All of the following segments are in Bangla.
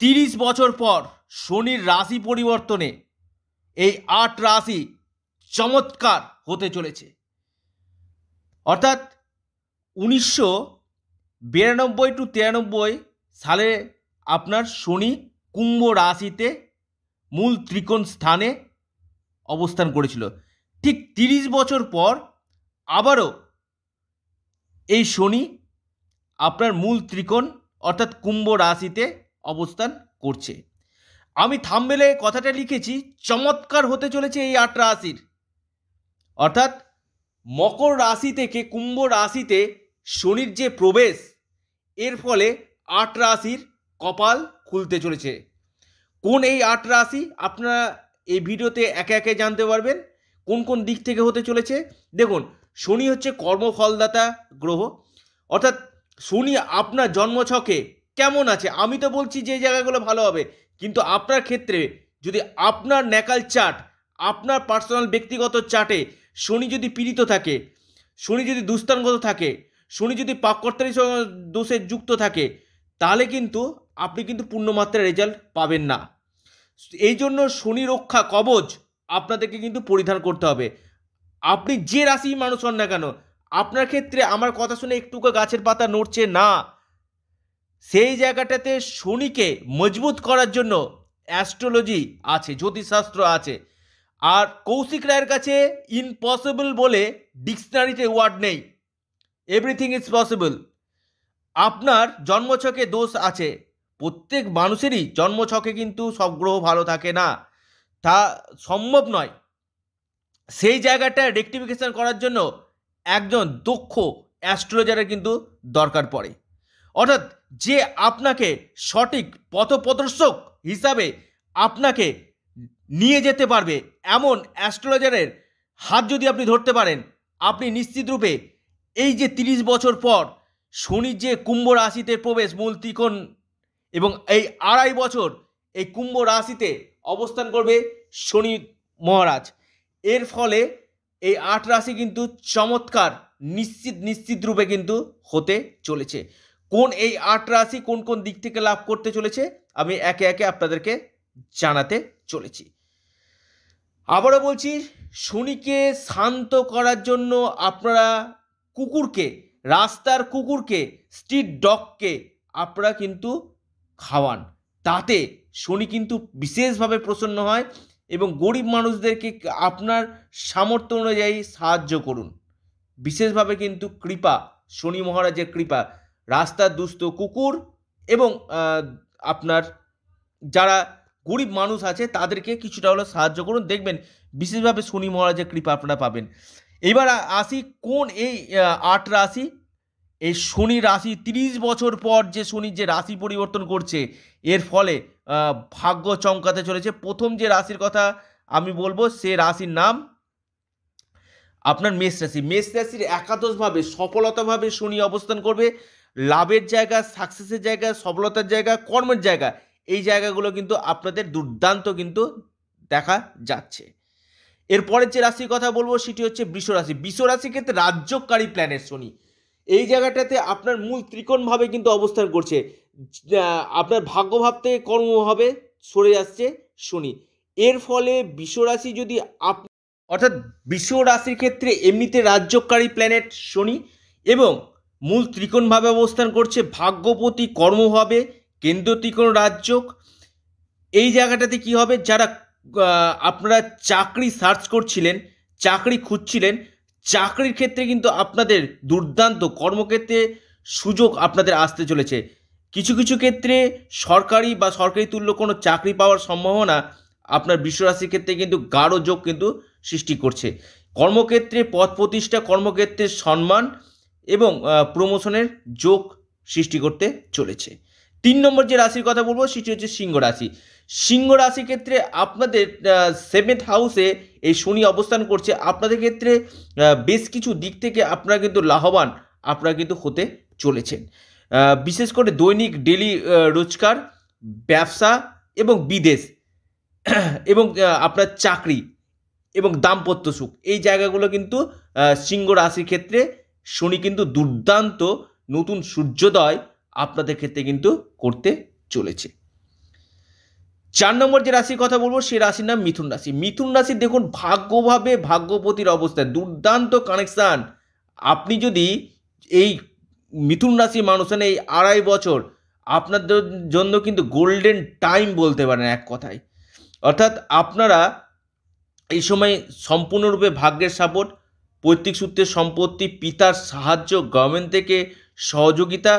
তিরিশ বছর পর শনির রাশি পরিবর্তনে এই আট রাশি চমৎকার হতে চলেছে অর্থাৎ উনিশশো বিরানব্বই টু তিরানব্বই সালে আপনার শনি কুম্ভ রাশিতে মূল ত্রিকোণ স্থানে অবস্থান করেছিল ঠিক তিরিশ বছর পর আবারও এই শনি আপনার মূল ত্রিকোণ অর্থাৎ কুম্ভ রাশিতে অবস্থান করছে আমি থামবেলে কথাটা লিখেছি চমৎকার হতে চলেছে এই আট রাশির অর্থাৎ মকর রাশি থেকে কুম্ভ রাশিতে শনির যে প্রবেশ এর ফলে আট রাশির কপাল খুলতে চলেছে কোন এই আট রাশি আপনারা এই ভিডিওতে একে একে জানতে পারবেন কোন কোন দিক থেকে হতে চলেছে দেখুন শনি হচ্ছে কর্মফলদাতা গ্রহ অর্থাৎ শনি আপনার জন্মছকে কেমন আছে আমি তো বলছি যে জায়গাগুলো ভালো হবে কিন্তু আপনার ক্ষেত্রে যদি আপনার ন্যাকাল চার্ট আপনার পার্সোনাল ব্যক্তিগত চার্টে শনি যদি পীড়িত থাকে শনি যদি দুস্থানগত থাকে শনি যদি পাককর্তারী দোষে যুক্ত থাকে তাহলে কিন্তু আপনি কিন্তু পূর্ণমাত্রায় রেজাল্ট পাবেন না এই জন্য শনি রক্ষা কবচ আপনাদেরকে কিন্তু পরিধান করতে হবে আপনি যে রাশি মানুষ হন না কেন আপনার ক্ষেত্রে আমার কথা শুনে একটুকু গাছের পাতা নড়ছে না সেই জায়গাটাতে শনিকে মজবুত করার জন্য অ্যাস্ট্রোলজি আছে জ্যোতিষশাস্ত্র আছে আর কৌশিক রায়ের কাছে ইম্পসিবল বলে ডিকশনারিতে ওয়ার্ড নেই এভরিথিং ইজ পসিবল আপনার জন্মছকে দোষ আছে প্রত্যেক মানুষেরই জন্মছকে কিন্তু সব গ্রহ ভালো থাকে না তা সম্ভব নয় সেই জায়গাটা রেকটিফিকেশান করার জন্য একজন দক্ষ অ্যাস্ট্রোলজারের কিন্তু দরকার পড়ে অর্থাৎ যে আপনাকে সঠিক পথপ্রদর্শক হিসাবে আপনাকে নিয়ে যেতে পারবে এমন অ্যাস্ট্রোলজারের হাত যদি আপনি ধরতে পারেন আপনি নিশ্চিতরূপে এই যে তিরিশ বছর পর শনি যে কুম্ভ রাশিতে প্রবেশ মূল ত্রিকোণ এবং এই আড়াই বছর এই কুম্ভ রাশিতে অবস্থান করবে শনি মহারাজ এর ফলে এই আট রাশি কিন্তু চমৎকার নিশ্চিত নিশ্চিত রূপে কিন্তু হতে চলেছে কোন এই আট রাশি কোন কোন দিক থেকে লাভ করতে চলেছে আমি একে একে আপনাদেরকে জানাতে চলেছি আবারও বলছি শনিকে শান্ত করার জন্য আপনারা কুকুরকে রাস্তার কুকুরকে স্ট্রিট ডগকে আপনারা কিন্তু খাওয়ান তাতে শনি কিন্তু বিশেষভাবে প্রসন্ন হয় এবং গরিব মানুষদেরকে আপনার সামর্থ্য অনুযায়ী সাহায্য করুন বিশেষভাবে কিন্তু কৃপা শনি মহারাজের কৃপা রাস্তার দুস্থ কুকুর এবং আপনার যারা গরিব মানুষ আছে তাদেরকে কিছুটা হলে সাহায্য করুন দেখবেন বিশেষভাবে শনি মহারাজের কৃপা আপনারা পাবেন এবার আসি কোন এই আট রাশি এই শনি রাশি ৩০ বছর পর যে শনির যে রাশি পরিবর্তন করছে এর ফলে ভাগ্য চমকাতে চলেছে প্রথম যে রাশির কথা আমি বলবো সে রাশির নাম আপনার মেষ রাশি মেষ রাশির একাদশভাবে সফলতাভাবে শনি অবস্থান করবে লাভের জায়গা সাকসেসের জায়গা সফলতার জায়গা কর্মের জায়গা এই জায়গাগুলো কিন্তু আপনাদের দুর্দান্ত কিন্তু দেখা যাচ্ছে এরপরের যে রাশির কথা বলবো সেটি হচ্ছে বিশ্ব রাশি বিশ্ব রাশির ক্ষেত্রে রাজ্যকারী প্ল্যানেট শনি এই জায়গাটাতে আপনার মূল ত্রিকোণভাবে কিন্তু অবস্থান করছে আপনার ভাগ্যভাব থেকে কর্ম হবে সরে যাচ্ছে শনি এর ফলে বিশ্বরাশি যদি আপ অর্থাৎ বিশ্ব রাশির ক্ষেত্রে এমনিতে রাজ্যকারী প্ল্যানেট শনি এবং মূল ত্রিকোণভাবে অবস্থান করছে ভাগ্যপতি কর্ম হবে কেন্দ্র ত্রিকোণ রাজ্য এই জায়গাটাতে কি হবে যারা আপনারা চাকরি সার্চ করছিলেন চাকরি খুঁজছিলেন চাকরির ক্ষেত্রে কিন্তু আপনাদের দুর্দান্ত কর্মক্ষেত্রে সুযোগ আপনাদের আসতে চলেছে কিছু কিছু ক্ষেত্রে সরকারি বা সরকারি তুল্য কোনো চাকরি পাওয়ার সম্ভাবনা আপনার বিশ্বরাশির ক্ষেত্রে কিন্তু গাঢ় যোগ কিন্তু সৃষ্টি করছে কর্মক্ষেত্রে পথ প্রতিষ্ঠা কর্মক্ষেত্রের সম্মান এবং প্রমোশনের যোগ সৃষ্টি করতে চলেছে তিন নম্বর যে রাশির কথা বলবো সেটি হচ্ছে সিংহ রাশি সিংহ রাশির ক্ষেত্রে আপনাদের সেভেন্থ হাউসে এই শনি অবস্থান করছে আপনাদের ক্ষেত্রে বেশ কিছু দিক থেকে আপনারা কিন্তু লাভবান আপনারা কিন্তু হতে চলেছেন বিশেষ করে দৈনিক ডেলি রোজগার ব্যবসা এবং বিদেশ এবং আপনার চাকরি এবং দাম্পত্য সুখ এই জায়গাগুলো কিন্তু সিংহ রাশির ক্ষেত্রে শনি কিন্তু দুর্দান্ত নতুন সূর্যোদয় আপনাদের ক্ষেত্রে কিন্তু করতে চলেছে চার নম্বর যে রাশির কথা বলবো সেই রাশির নাম মিথুন রাশি মিথুন রাশি দেখুন ভাগ্যভাবে ভাগ্যপতির অবস্থায় দুর্দান্ত কানেকশান আপনি যদি এই মিথুন রাশির মানুষের এই আড়াই বছর আপনাদের জন্য কিন্তু গোল্ডেন টাইম বলতে পারেন এক কথায় অর্থাৎ আপনারা এই সময় সম্পূর্ণরূপে ভাগ্যের সাপোর্ট পৈতৃক সূত্রে সম্পত্তি পিতার সাহায্য গভর্নমেন্ট থেকে সহযোগিতা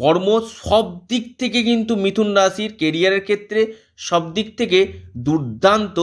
কর্ম সব দিক থেকে কিন্তু মিথুন রাশির কেরিয়ারের ক্ষেত্রে সব দিক থেকে দুর্দান্ত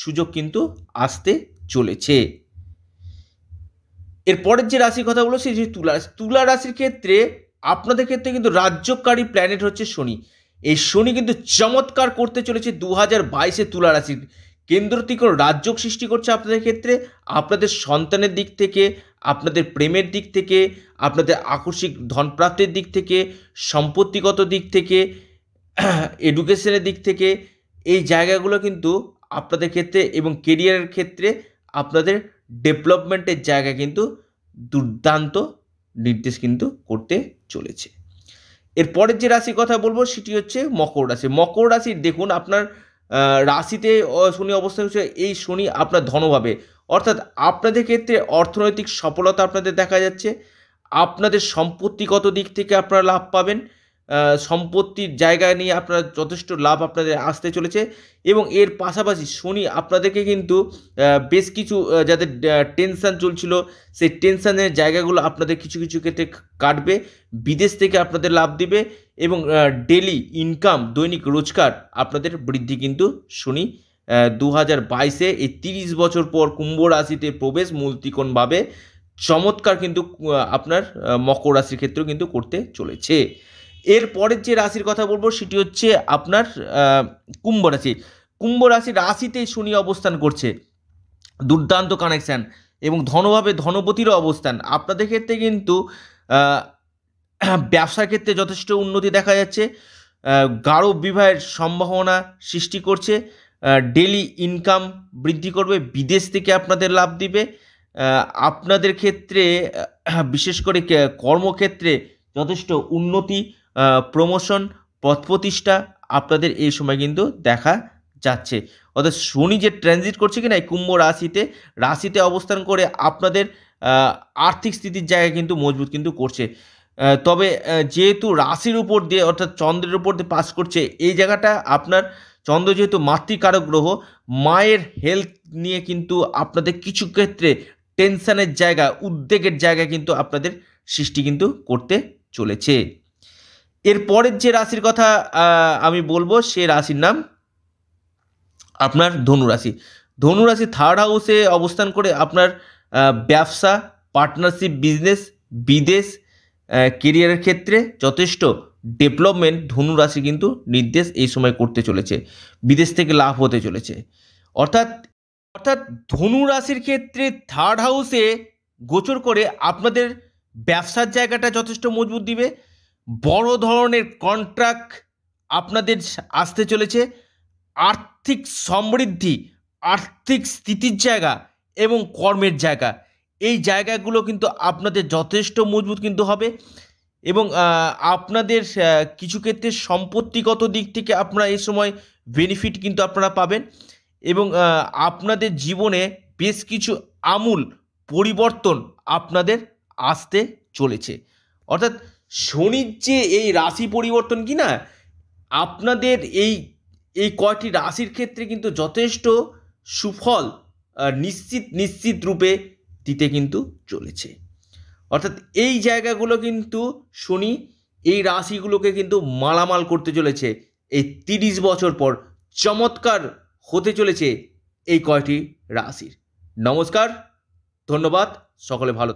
সুযোগ কিন্তু আসতে চলেছে এরপরের যে রাশির কথা বলো সেই তুলা তুলা রাশির ক্ষেত্রে আপনাদের ক্ষেত্রে কিন্তু রাজ্যকারী প্ল্যানেট হচ্ছে শনি এই শনি কিন্তু চমৎকার করতে চলেছে দু হাজার বাইশে তুলা রাশির কেন্দ্র রাজ্য সৃষ্টি করছে আপনাদের ক্ষেত্রে আপনাদের সন্তানের দিক থেকে আপনাদের প্রেমের দিক থেকে আপনাদের আকস্মিক ধনপ্রাপ্তির দিক থেকে সম্পত্তিগত দিক থেকে এডুকেশনের দিক থেকে এই জায়গাগুলো কিন্তু আপনাদের ক্ষেত্রে এবং কেরিয়ারের ক্ষেত্রে আপনাদের ডেভেলপমেন্টের জায়গা কিন্তু দুর্দান্ত নির্দেশ কিন্তু করতে চলেছে এরপরের যে রাশির কথা বলবো সেটি হচ্ছে মকর রাশি মকর রাশি দেখুন আপনার রাশিতে শনি অবস্থান হচ্ছে এই শনি আপনার ধনভাবে অর্থাৎ আপনাদের ক্ষেত্রে অর্থনৈতিক সফলতা আপনাদের দেখা যাচ্ছে আপনাদের সম্পত্তিগত দিক থেকে আপনারা লাভ পাবেন সম্পত্তির জায়গা নিয়ে আপনার যথেষ্ট লাভ আপনাদের আসতে চলেছে এবং এর পাশাপাশি শনি আপনাদেরকে কিন্তু বেশ কিছু যাদের টেনশান চলছিল সেই টেনশানের জায়গাগুলো আপনাদের কিছু কিছু ক্ষেত্রে কাটবে বিদেশ থেকে আপনাদের লাভ দিবে এবং ডেলি ইনকাম দৈনিক রোজগার আপনাদের বৃদ্ধি কিন্তু শনি দু হাজার বাইশে এই তিরিশ বছর পর কুম্ভ রাশিতে প্রবেশ মূল তিকোণভাবে চমৎকার কিন্তু আপনার মকর রাশির ক্ষেত্রেও কিন্তু করতে চলেছে এর পরের যে রাশির কথা বলবো সেটি হচ্ছে আপনার কুম্ভ রাশি কুম্ভ রাশি রাশিতেই শনি অবস্থান করছে দুর্দান্ত কানেকশান এবং ধনভাবে ধনপতিরও অবস্থান আপনাদের ক্ষেত্রে কিন্তু ব্যবসার ক্ষেত্রে যথেষ্ট উন্নতি দেখা যাচ্ছে গাঢ় বিবাহের সম্ভাবনা সৃষ্টি করছে ডেলি ইনকাম বৃদ্ধি করবে বিদেশ থেকে আপনাদের লাভ দিবে আপনাদের ক্ষেত্রে বিশেষ করে কর্মক্ষেত্রে যথেষ্ট উন্নতি প্রমোশন পথ প্রতিষ্ঠা আপনাদের এই সময় কিন্তু দেখা যাচ্ছে অর্থাৎ শনি যে ট্রানজিট করছে কিনা এই কুম্ভ রাশিতে রাশিতে অবস্থান করে আপনাদের আর্থিক স্থিতির জায়গা কিন্তু মজবুত কিন্তু করছে তবে যেহেতু রাশির উপর দিয়ে অর্থাৎ চন্দ্রের উপর দিয়ে পাস করছে এই জায়গাটা আপনার চন্দ্র যেহেতু মাতৃকারক গ্রহ মায়ের হেলথ নিয়ে কিন্তু আপনাদের কিছু ক্ষেত্রে টেনশানের জায়গা উদ্বেগের জায়গা কিন্তু আপনাদের সৃষ্টি কিন্তু করতে চলেছে এর পরের যে রাশির কথা আমি বলবো সে রাশির নাম আপনার ধনুরাশি ধনুরাশি থার্ড হাউসে অবস্থান করে আপনার ব্যবসা পার্টনারশিপ বিজনেস বিদেশ কেরিয়ারের ক্ষেত্রে যথেষ্ট ডেভেলপমেন্ট ধনুরাশি কিন্তু নির্দেশ এই সময় করতে চলেছে বিদেশ থেকে লাভ হতে চলেছে অর্থাৎ অর্থাৎ ধনুরাশির ক্ষেত্রে থার্ড হাউসে গোচর করে আপনাদের ব্যবসার জায়গাটা যথেষ্ট মজবুত দিবে বড় ধরনের কন্ট্রাক্ট আপনাদের আসতে চলেছে আর্থিক সমৃদ্ধি আর্থিক স্থিতির জায়গা এবং কর্মের জায়গা এই জায়গাগুলো কিন্তু আপনাদের যথেষ্ট মজবুত কিন্তু হবে এবং আপনাদের কিছু ক্ষেত্রে সম্পত্তিগত দিক থেকে আপনারা এই সময় বেনিফিট কিন্তু আপনারা পাবেন এবং আপনাদের জীবনে বেশ কিছু আমূল পরিবর্তন আপনাদের আসতে চলেছে অর্থাৎ শনির যে এই রাশি পরিবর্তন কি না আপনাদের এই এই কয়টি রাশির ক্ষেত্রে কিন্তু যথেষ্ট সুফল নিশ্চিত নিশ্চিত রূপে দিতে কিন্তু চলেছে অর্থাৎ এই জায়গাগুলো কিন্তু শনি এই রাশিগুলোকে কিন্তু মালামাল করতে চলেছে এই তিরিশ বছর পর চমৎকার হতে চলেছে এই কয়টি রাশির নমস্কার ধন্যবাদ সকলে ভালো